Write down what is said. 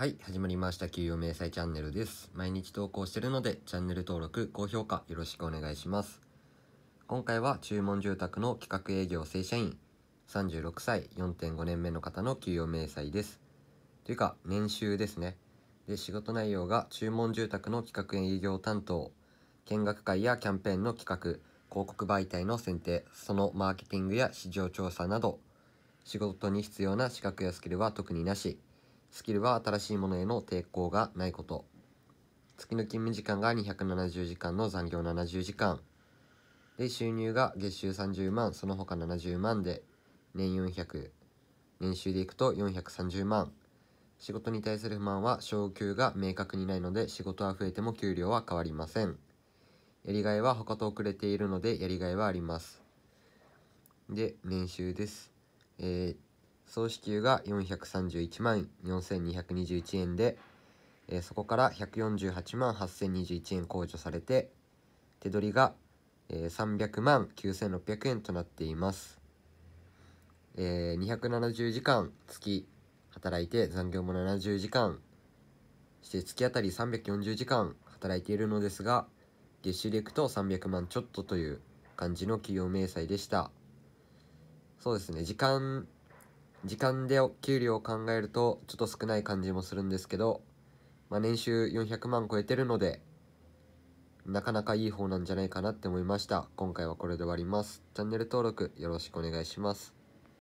はい、始まりました。給与明細チャンネルです。毎日投稿してるので、チャンネル登録、高評価よろしくお願いします。今回は注文住宅の企画営業正社員、36歳、4.5年目の方の給与明細です。というか、年収ですね。で、仕事内容が注文住宅の企画営業担当、見学会やキャンペーンの企画、広告媒体の選定、そのマーケティングや市場調査など、仕事に必要な資格やスキルは特になし、スキルは新しいものへの抵抗がないこと。月の勤務時間が270時間の残業70時間。で、収入が月収30万、その他70万で、年400。年収でいくと430万。仕事に対する不満は昇給が明確にないので仕事は増えても給料は変わりません。やりがいは他と遅れているのでやりがいはあります。で、年収です。えー総支給が431万4221円で、えー、そこから148万8021円控除されて手取りが、えー、300万9600円となっています、えー、270時間月働いて残業も70時間して月当たり340時間働いているのですが月収でいくと300万ちょっとという感じの企業明細でしたそうですね時間時間で給料を考えるとちょっと少ない感じもするんですけど、まあ、年収400万超えてるのでなかなかいい方なんじゃないかなって思いました今回はこれで終わりますチャンネル登録よろしくお願いします